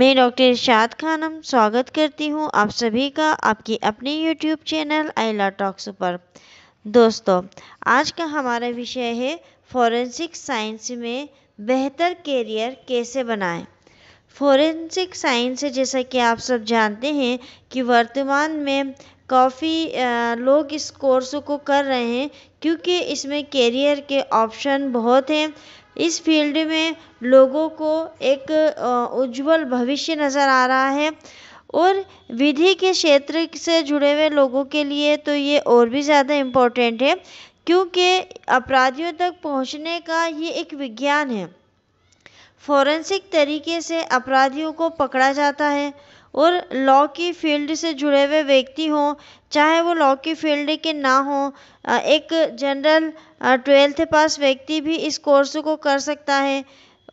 मैं डॉक्टर इर्शाद खानम स्वागत करती हूँ आप सभी का आपकी अपने यूट्यूब चैनल आईला टॉक्स पर दोस्तों आज का हमारा विषय है फॉरेंसिक साइंस में बेहतर कैरियर कैसे बनाएं फॉरेंसिक साइंस जैसा कि आप सब जानते हैं कि वर्तमान में काफ़ी लोग इस कोर्स को कर रहे हैं क्योंकि इसमें कैरियर के ऑप्शन बहुत हैं इस फील्ड में लोगों को एक उज्ज्वल भविष्य नजर आ रहा है और विधि के क्षेत्र से जुड़े हुए लोगों के लिए तो ये और भी ज़्यादा इम्पोर्टेंट है क्योंकि अपराधियों तक पहुंचने का ये एक विज्ञान है फॉरेंसिक तरीके से अपराधियों को पकड़ा जाता है और लॉ की फील्ड से जुड़े हुए व्यक्ति हों चाहे वो लॉ की फील्ड के ना हों एक जनरल ट्वेल्थ पास व्यक्ति भी इस कोर्स को कर सकता है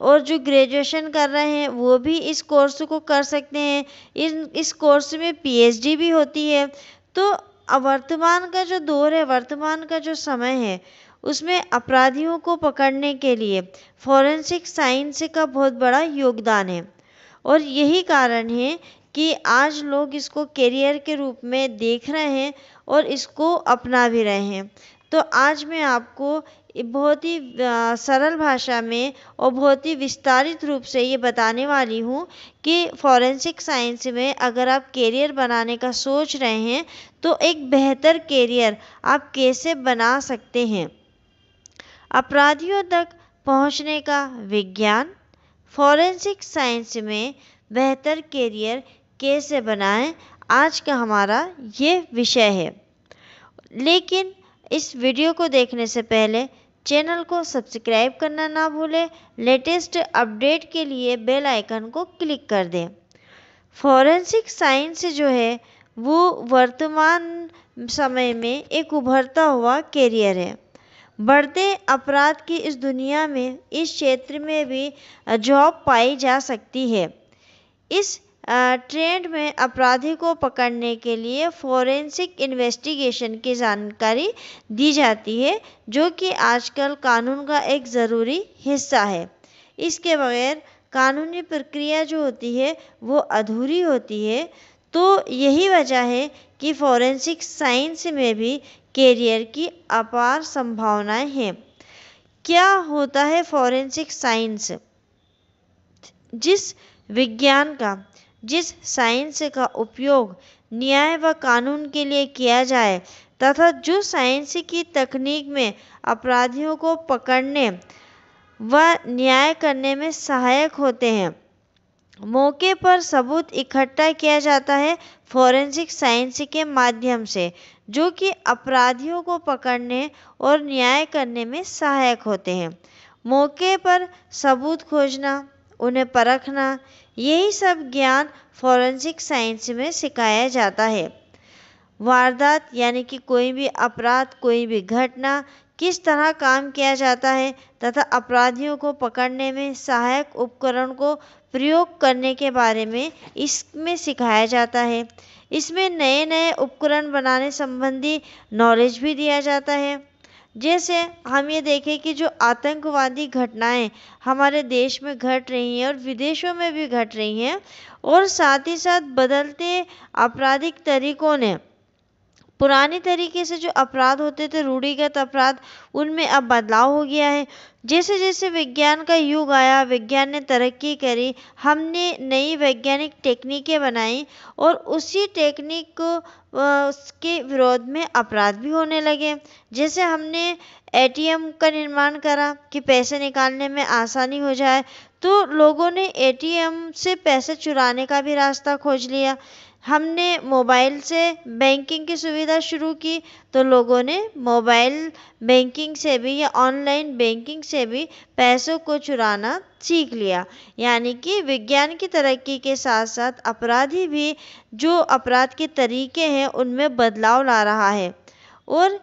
और जो ग्रेजुएशन कर रहे हैं वो भी इस कोर्स को कर सकते हैं इन इस कोर्स में पीएचडी भी होती है तो वर्तमान का जो दौर है वर्तमान का जो समय है उसमें अपराधियों को पकड़ने के लिए फॉरेंसिक साइंस का बहुत बड़ा योगदान है और यही कारण है कि आज लोग इसको कैरियर के रूप में देख रहे हैं और इसको अपना भी रहे हैं तो आज मैं आपको बहुत ही सरल भाषा में और बहुत ही विस्तारित रूप से ये बताने वाली हूँ कि फॉरेंसिक साइंस में अगर आप कैरियर बनाने का सोच रहे हैं तो एक बेहतर कैरियर आप कैसे बना सकते हैं अपराधियों तक पहुँचने का विज्ञान फॉरेंसिक साइंस में बेहतर कैरियर कैसे बनाएं आज का हमारा ये विषय है लेकिन इस वीडियो को देखने से पहले चैनल को सब्सक्राइब करना ना भूलें लेटेस्ट अपडेट के लिए बेल आइकन को क्लिक कर दें फॉरेंसिक साइंस जो है वो वर्तमान समय में एक उभरता हुआ कैरियर है बढ़ते अपराध की इस दुनिया में इस क्षेत्र में भी जॉब पाई जा सकती है इस ट्रेंड में अपराधी को पकड़ने के लिए फोरेंसिक इन्वेस्टिगेशन की जानकारी दी जाती है जो कि आजकल कानून का एक ज़रूरी हिस्सा है इसके बगैर कानूनी प्रक्रिया जो होती है वो अधूरी होती है तो यही वजह है कि फोरेंसिक साइंस में भी कैरियर की अपार संभावनाएं हैं क्या होता है फोरेंसिक साइंस जिस विज्ञान का जिस साइंस का उपयोग न्याय व कानून के लिए किया जाए तथा जो साइंस की तकनीक में अपराधियों को पकड़ने व न्याय करने में सहायक होते हैं मौके पर सबूत इकट्ठा किया जाता है फॉरेंसिक साइंस के माध्यम से जो कि अपराधियों को पकड़ने और न्याय करने में सहायक होते हैं मौके पर सबूत खोजना उन्हें परखना यही सब ज्ञान फॉरेंसिक साइंस में सिखाया जाता है वारदात यानी कि कोई भी अपराध कोई भी घटना किस तरह काम किया जाता है तथा अपराधियों को पकड़ने में सहायक उपकरण को प्रयोग करने के बारे में इसमें सिखाया जाता है इसमें नए नए उपकरण बनाने संबंधी नॉलेज भी दिया जाता है जैसे हम ये देखें कि जो आतंकवादी घटनाएं हमारे देश में घट रही हैं और विदेशों में भी घट रही हैं और साथ ही साथ बदलते आपराधिक तरीकों ने पुराने तरीके से जो अपराध होते थे रूढ़िगत अपराध उनमें अब बदलाव हो गया है जैसे जैसे विज्ञान का युग आया विज्ञान ने तरक्की करी हमने नई वैज्ञानिक टेक्निकें बनाई और उसी टेक्निक को उसके विरोध में अपराध भी होने लगे जैसे हमने एटीएम का निर्माण करा कि पैसे निकालने में आसानी हो जाए तो लोगों ने एटीएम से पैसे चुराने का भी रास्ता खोज लिया हमने मोबाइल से बैंकिंग की सुविधा शुरू की तो लोगों ने मोबाइल बैंकिंग से भी या ऑनलाइन बैंकिंग से भी पैसों को चुराना सीख लिया यानी कि विज्ञान की तरक्की के साथ साथ अपराधी भी जो अपराध के तरीके हैं उनमें बदलाव ला रहा है और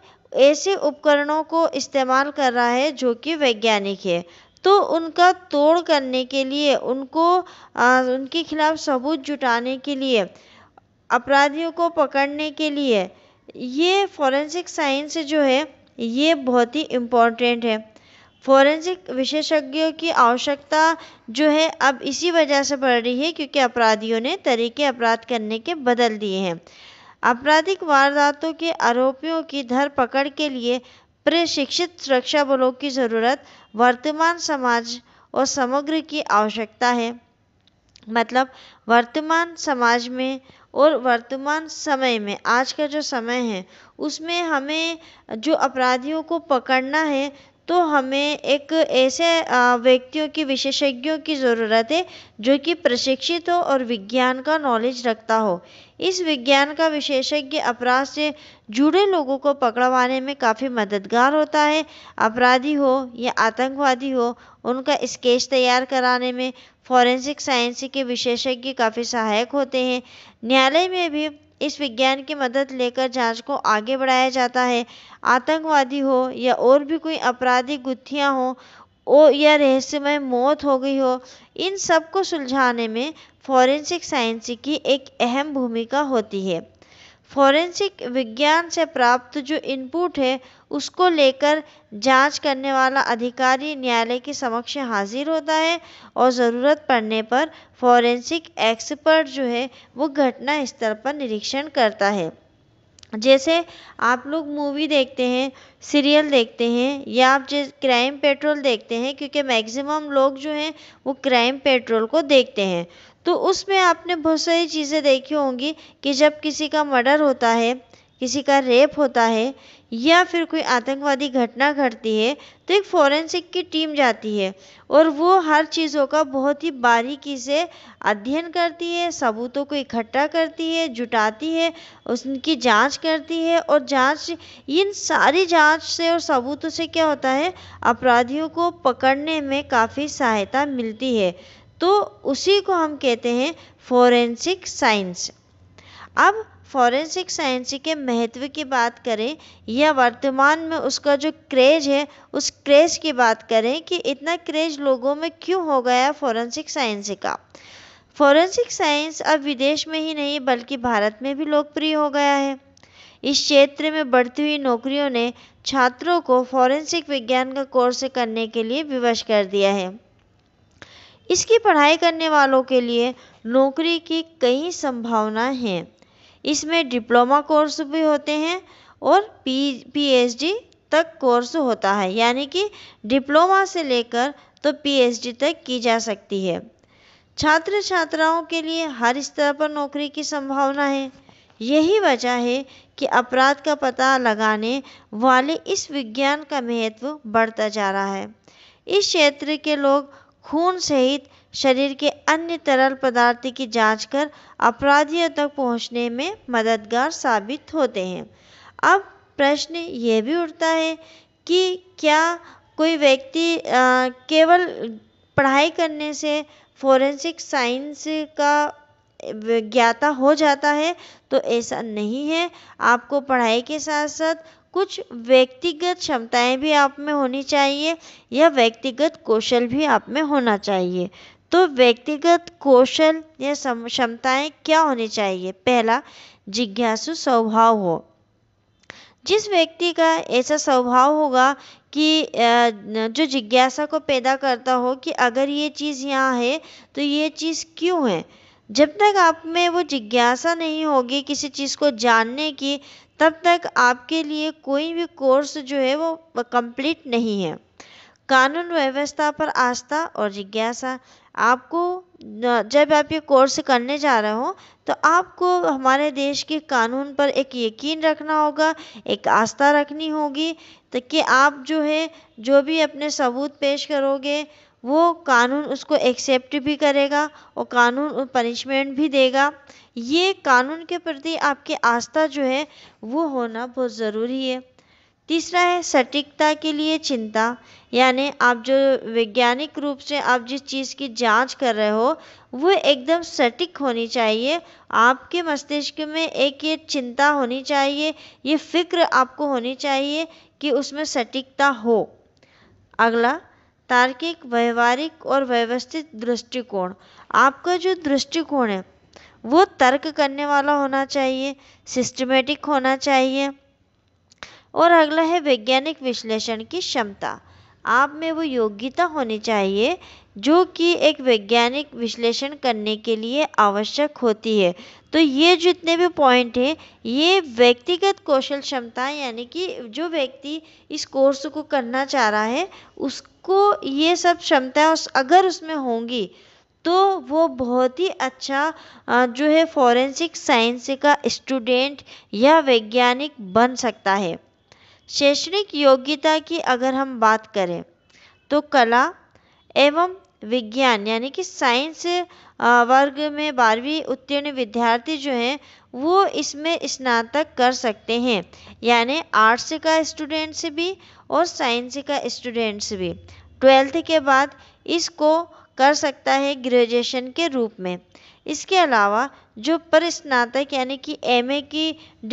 ऐसे उपकरणों को इस्तेमाल कर रहा है जो कि वैज्ञानिक है तो उनका तोड़ करने के लिए उनको आ, उनके खिलाफ सबूत जुटाने के लिए अपराधियों को पकड़ने के लिए ये फॉरेंसिक साइंस जो है ये बहुत ही इम्पोर्टेंट है फॉरेंसिक विशेषज्ञों की आवश्यकता जो है अब इसी वजह से बढ़ रही है क्योंकि अपराधियों ने तरीके अपराध करने के बदल दिए हैं आपराधिक वारदातों के आरोपियों की धर पकड़ के लिए प्रशिक्षित सुरक्षा बलों की ज़रूरत वर्तमान समाज और समग्र की आवश्यकता है मतलब वर्तमान समाज में और वर्तमान समय में आज का जो समय है उसमें हमें जो अपराधियों को पकड़ना है तो हमें एक ऐसे व्यक्तियों की विशेषज्ञों की ज़रूरत है जो कि प्रशिक्षित हो और विज्ञान का नॉलेज रखता हो इस विज्ञान का विशेषज्ञ अपराध से जुड़े लोगों को पकड़वाने में काफ़ी मददगार होता है अपराधी हो या आतंकवादी हो उनका स्केच तैयार कराने में फॉरेंसिक साइंस के विशेषज्ञ काफ़ी सहायक होते हैं न्यायालय में भी इस विज्ञान की मदद लेकर जांच को आगे बढ़ाया जाता है आतंकवादी हो या और भी कोई आपराधिक गुत्थियाँ हो ओ या रहस्यमय मौत हो गई हो इन सब को सुलझाने में फॉरेंसिक साइंस की एक अहम भूमिका होती है फॉरेंसिक विज्ञान से प्राप्त जो इनपुट है उसको लेकर जांच करने वाला अधिकारी न्यायालय के समक्ष हाजिर होता है और ज़रूरत पड़ने पर फॉरेंसिक एक्सपर्ट जो है वो घटना स्थल पर निरीक्षण करता है जैसे आप लोग मूवी देखते हैं सीरियल देखते हैं या आप जैसे क्राइम पेट्रोल देखते हैं क्योंकि मैक्सिमम लोग जो हैं वो क्राइम पेट्रोल को देखते हैं तो उसमें आपने बहुत सारी चीज़ें देखी होंगी कि जब किसी का मर्डर होता है किसी का रेप होता है या फिर कोई आतंकवादी घटना घटती है तो एक फॉरेंसिक की टीम जाती है और वो हर चीज़ों का बहुत ही बारीकी से अध्ययन करती है सबूतों को इकट्ठा करती है जुटाती है उनकी जांच करती है और जांच इन सारी जांच से और सबूतों से क्या होता है अपराधियों को पकड़ने में काफ़ी सहायता मिलती है तो उसी को हम कहते हैं फॉरेंसिक साइंस अब फॉरेंसिक साइंस के महत्व की बात करें या वर्तमान में उसका जो क्रेज है उस क्रेज की बात करें कि इतना क्रेज लोगों में क्यों हो गया फॉरेंसिक साइंस का फॉरेंसिक साइंस अब विदेश में ही नहीं बल्कि भारत में भी लोकप्रिय हो गया है इस क्षेत्र में बढ़ती हुई नौकरियों ने छात्रों को फॉरेंसिक विज्ञान का कोर्स करने के लिए विवश कर दिया है इसकी पढ़ाई करने वालों के लिए नौकरी की कई संभावनाएं हैं इसमें डिप्लोमा कोर्स भी होते हैं और पी पीएचडी तक कोर्स होता है यानी कि डिप्लोमा से लेकर तो पीएचडी तक की जा सकती है छात्र छात्राओं के लिए हर स्तर पर नौकरी की संभावना है यही वजह है कि अपराध का पता लगाने वाले इस विज्ञान का महत्व बढ़ता जा रहा है इस क्षेत्र के लोग खून सहित शरीर के अन्य तरल पदार्थ की जांच कर अपराधियों तक पहुंचने में मददगार साबित होते हैं अब प्रश्न यह भी उठता है कि क्या कोई व्यक्ति केवल पढ़ाई करने से फोरेंसिक साइंस का ज्ञाता हो जाता है तो ऐसा नहीं है आपको पढ़ाई के साथ साथ कुछ व्यक्तिगत क्षमताएं भी आप में होनी चाहिए या व्यक्तिगत कौशल भी आप में होना चाहिए तो व्यक्तिगत कौशल या क्षमताएं क्या होनी चाहिए पहला जिज्ञासु स्वभाव हो जिस व्यक्ति का ऐसा स्वभाव होगा कि जो जिज्ञासा को पैदा करता हो कि अगर ये चीज़ यहाँ है तो ये चीज़ क्यों है जब तक आप में वो जिज्ञासा नहीं होगी किसी चीज़ को जानने की तब तक आपके लिए कोई भी कोर्स जो है वो कंप्लीट नहीं है कानून व्यवस्था पर आस्था और जिज्ञासा आपको जब आप ये कोर्स करने जा रहे हो तो आपको हमारे देश के कानून पर एक यकीन रखना होगा एक आस्था रखनी होगी ताकि तो कि आप जो है जो भी अपने सबूत पेश करोगे वो कानून उसको एक्सेप्ट भी करेगा और कानून पनिशमेंट भी देगा ये कानून के प्रति आपकी आस्था जो है वो होना बहुत ज़रूरी है तीसरा है सटीकता के लिए चिंता यानी आप जो वैज्ञानिक रूप से आप जिस चीज़ की जांच कर रहे हो वो एकदम सटीक होनी चाहिए आपके मस्तिष्क में एक ये चिंता होनी चाहिए ये फिक्र आपको होनी चाहिए कि उसमें सटीकता हो अगला तार्किक व्यवहारिक और व्यवस्थित दृष्टिकोण आपका जो दृष्टिकोण है वो तर्क करने वाला होना चाहिए सिस्टमेटिक होना चाहिए और अगला है वैज्ञानिक विश्लेषण की क्षमता आप में वो योग्यता होनी चाहिए जो कि एक वैज्ञानिक विश्लेषण करने के लिए आवश्यक होती है तो ये जितने भी पॉइंट हैं ये व्यक्तिगत कौशल क्षमता यानी कि जो व्यक्ति इस कोर्स को करना चाह रहा है उस उसको ये सब क्षमताएँ उस अगर उसमें होंगी तो वो बहुत ही अच्छा जो है फॉरेंसिक साइंस का स्टूडेंट या वैज्ञानिक बन सकता है शैक्षणिक योग्यता की अगर हम बात करें तो कला एवं विज्ञान यानी कि साइंस वर्ग में बारहवीं उत्तीर्ण विद्यार्थी जो हैं वो इसमें स्नातक कर सकते हैं यानी आर्ट्स का स्टूडेंट्स भी और साइंस का स्टूडेंट्स भी ट्वेल्थ के बाद इसको कर सकता है ग्रेजुएशन के रूप में इसके अलावा जो पर स्नातक यानी कि एमए की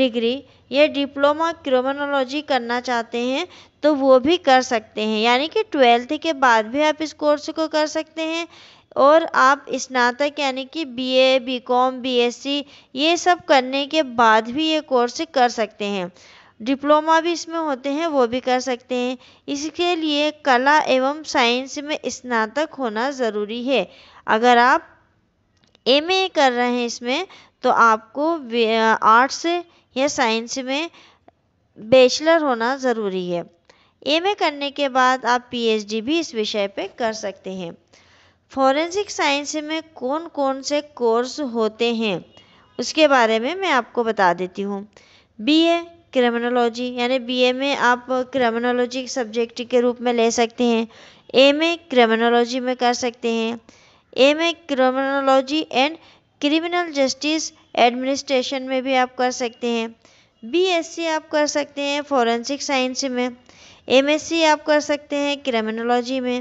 डिग्री या डिप्लोमा क्रोमोनोलॉजी करना चाहते हैं तो वो भी कर सकते हैं यानी कि ट्वेल्थ के बाद भी आप इस कोर्स को कर सकते हैं और आप स्नातक यानी कि बीए बीकॉम बीएससी ये सब करने के बाद भी ये कोर्स कर सकते हैं डिप्लोमा भी इसमें होते हैं वो भी कर सकते हैं इसके लिए कला एवं साइंस में स्नातक होना ज़रूरी है अगर आप एम कर रहे हैं इसमें तो आपको आर्ट्स या साइंस में बैचलर होना ज़रूरी है एम करने के बाद आप पीएचडी भी इस विषय पे कर सकते हैं फॉरेंसिक साइंस में कौन कौन से कोर्स होते हैं उसके बारे में मैं आपको बता देती हूँ बीए क्रिमिनोलॉजी यानी ए में आप क्रिमिनोलॉजी सब्जेक्ट के रूप में ले सकते हैं एम ए क्रिमिनोलॉजी में कर सकते हैं M A criminology and criminal justice administration में भी आप कर सकते हैं बीएससी आप कर सकते हैं फॉरेंसिक साइंस में एमएससी आप कर सकते हैं क्रिमिनोलॉजी में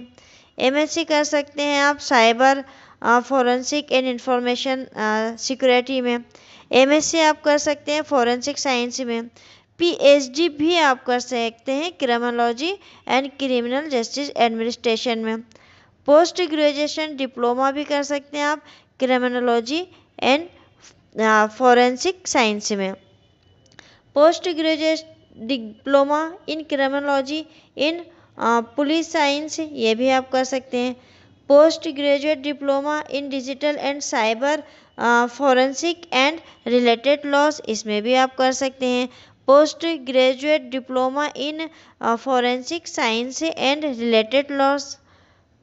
एमएससी कर सकते हैं आप cyber forensic and information security में एमएससी आप कर सकते हैं फॉरेंसिक साइंस में पीएचडी भी आप कर सकते हैं criminology and criminal justice administration में पोस्ट ग्रेजुएशन डिप्लोमा भी कर सकते हैं आप क्रिमिनोलॉजी एंड फॉरेंसिक साइंस में post graduate diploma in criminology in police science ये भी आप कर सकते हैं post graduate diploma in digital and cyber forensic and related laws इसमें भी आप कर सकते हैं post graduate diploma in uh, forensic science and related laws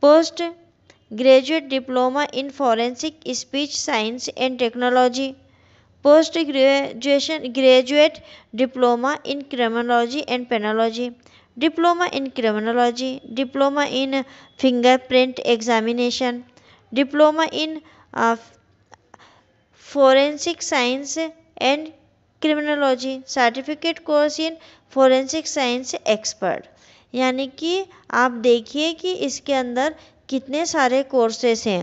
post graduate diploma in forensic speech science and technology post graduate diploma in criminology and penology diploma in criminology diploma in fingerprint examination diploma in uh, forensic science and criminology certificate course in forensic science expert यानी कि आप देखिए कि इसके अंदर कितने सारे courses हैं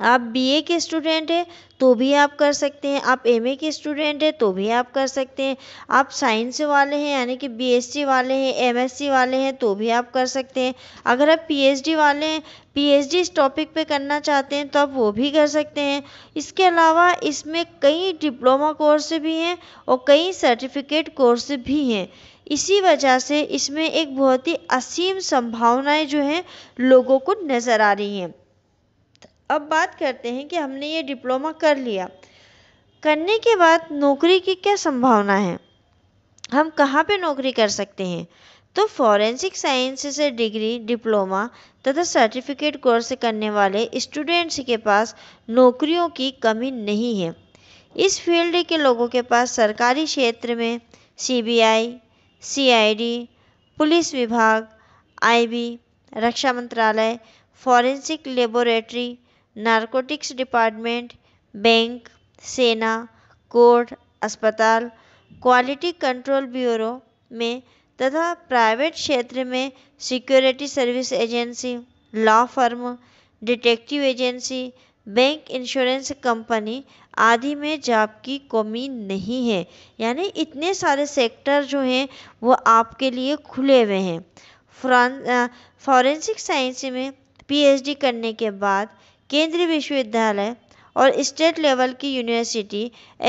आप बीए के स्टूडेंट हैं तो भी आप कर सकते हैं आप एमए के स्टूडेंट हैं तो भी आप कर सकते हैं आप साइंस वाले हैं यानी कि बीएससी वाले हैं एमएससी वाले हैं तो भी आप कर सकते हैं अगर आप पीएचडी वाले हैं पीएचडी इस टॉपिक पे करना चाहते हैं तो आप वो भी कर सकते हैं इसके अलावा इसमें कई डिप्लोमा कोर्स भी हैं और कई सर्टिफिकेट कोर्स भी हैं इसी वजह से इसमें एक बहुत ही असीम संभावनाएँ जो हैं लोगों को नज़र आ रही हैं अब बात करते हैं कि हमने ये डिप्लोमा कर लिया करने के बाद नौकरी की क्या संभावना है हम कहाँ पे नौकरी कर सकते हैं तो फॉरेंसिक साइंस से डिग्री डिप्लोमा तथा सर्टिफिकेट कोर्स करने वाले स्टूडेंट्स के पास नौकरियों की कमी नहीं है इस फील्ड के लोगों के पास सरकारी क्षेत्र में सीबीआई, सीआईडी, पुलिस विभाग आईबी, रक्षा मंत्रालय forensic laboratory narcotics department bank सेना कोर्ट अस्पताल क्वालिटी कंट्रोल ब्यूरो में तथा प्राइवेट क्षेत्र में security service agency law firm detective agency bank insurance company आदि में जॉब की कमी नहीं है यानी इतने सारे सेक्टर जो हैं वो आपके लिए खुले हुए हैं फॉरेंसिक साइंस में पीएचडी करने के बाद केंद्रीय विश्वविद्यालय और स्टेट लेवल की यूनिवर्सिटी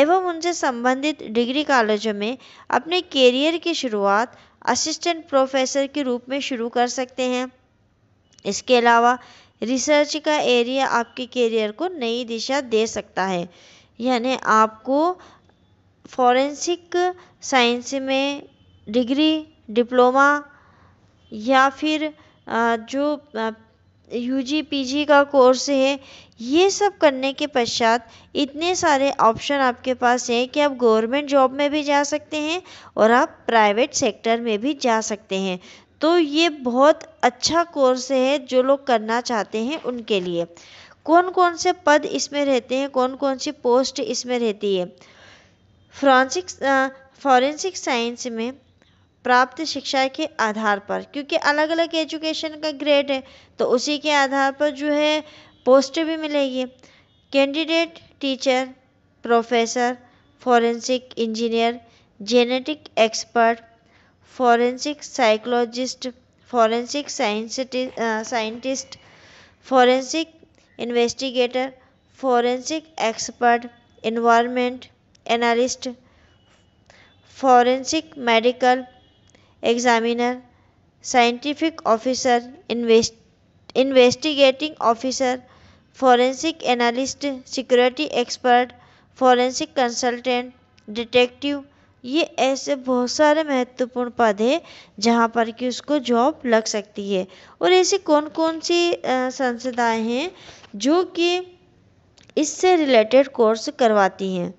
एवं उनसे संबंधित डिग्री कॉलेजों में अपने कैरियर की शुरुआत असिस्टेंट प्रोफेसर के रूप में शुरू कर सकते हैं इसके अलावा रिसर्च का एरिया आपके कैरियर को नई दिशा दे सकता है यानी आपको फॉरेंसिक साइंस में डिग्री डिप्लोमा या फिर जो यू जी पी जी का कोर्स है ये सब करने के पश्चात इतने सारे ऑप्शन आपके पास हैं कि आप गवर्नमेंट जॉब में भी जा सकते हैं और आप प्राइवेट सेक्टर में भी जा सकते हैं तो ये बहुत अच्छा कोर्स है जो लोग करना चाहते हैं उनके लिए कौन कौन से पद इसमें रहते हैं कौन कौन सी पोस्ट इसमें रहती है फ्रांसिक फॉरेंसिक साइंस में प्राप्त शिक्षा के आधार पर क्योंकि अलग अलग एजुकेशन का ग्रेड है तो उसी के आधार पर जो है पोस्ट भी मिलेगी candidate teacher professor forensic engineer genetic expert forensic psychologist forensic scientist forensic investigator forensic expert environment analyst forensic medical examiner scientific officer investigating officer forensic analyst security expert forensic consultant detective ये ऐसे बहुत सारे महत्वपूर्ण पद हैं जहाँ पर कि उसको जॉब लग सकती है और ऐसी कौन कौन सी संस्थाएँ हैं जो कि इससे रिलेटेड कोर्स करवाती हैं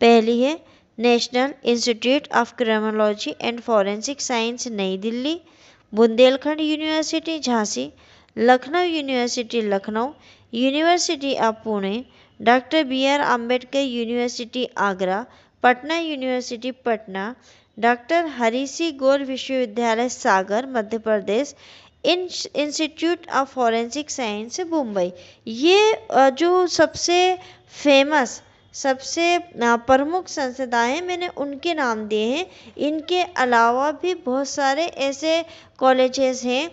पहली है national institute of criminology and forensic science Nai Delhi Bundelkhand university Jhansi Lucknow university Lucknow university of Pune doctor B R Ambedkar university Agra Patna university Patna doctor Hari Singh Gour विश्वविद्यालय Sagar Madhya Pradesh in institute of forensic science Mumbai ये जो सबसे फेमस सबसे प्रमुख संस्थाएँ मैंने उनके नाम दिए हैं इनके अलावा भी बहुत सारे ऐसे कॉलेजेस हैं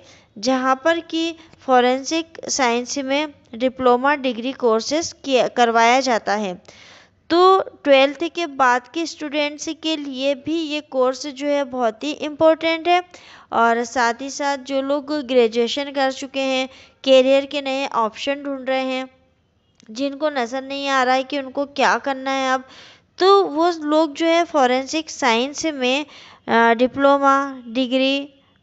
जहाँ पर कि फॉरेंसिक साइंस में डिप्लोमा डिग्री कोर्सेस किया करवाया जाता है तो ट्वेल्थ के बाद के स्टूडेंट्स के लिए भी ये कोर्स जो है बहुत ही इम्पोर्टेंट है और साथ ही साथ जो लोग ग्रेजुएशन कर चुके हैं कैरियर के नए ऑप्शन ढूंढ रहे हैं जिनको नज़र नहीं आ रहा है कि उनको क्या करना है अब तो वो लोग जो है फॉरेंसिक साइंस में डिप्लोमा डिग्री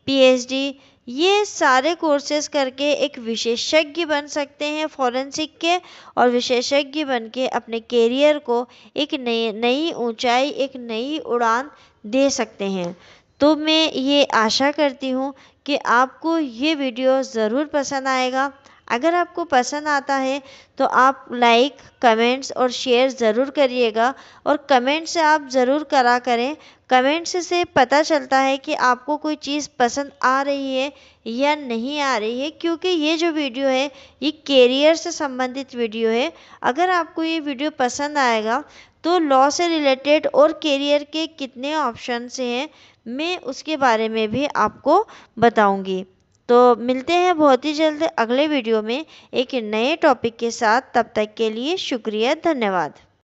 पीएचडी ये सारे कोर्सेज करके एक विशेषज्ञ बन सकते हैं फॉरेंसिक के और विशेषज्ञ बन के अपने कैरियर को एक नई नई ऊंचाई एक नई उड़ान दे सकते हैं तो मैं ये आशा करती हूँ कि आपको ये वीडियो ज़रूर पसंद आएगा अगर आपको पसंद आता है तो आप लाइक कमेंट्स और शेयर ज़रूर करिएगा और कमेंट्स आप ज़रूर करा करें कमेंट्स से पता चलता है कि आपको कोई चीज़ पसंद आ रही है या नहीं आ रही है क्योंकि ये जो वीडियो है ये कैरियर से संबंधित वीडियो है अगर आपको ये वीडियो पसंद आएगा तो लॉ से रिलेटेड और कैरियर के कितने ऑप्शन हैं मैं उसके बारे में भी आपको बताऊँगी तो मिलते हैं बहुत ही जल्द अगले वीडियो में एक नए टॉपिक के साथ तब तक के लिए शुक्रिया धन्यवाद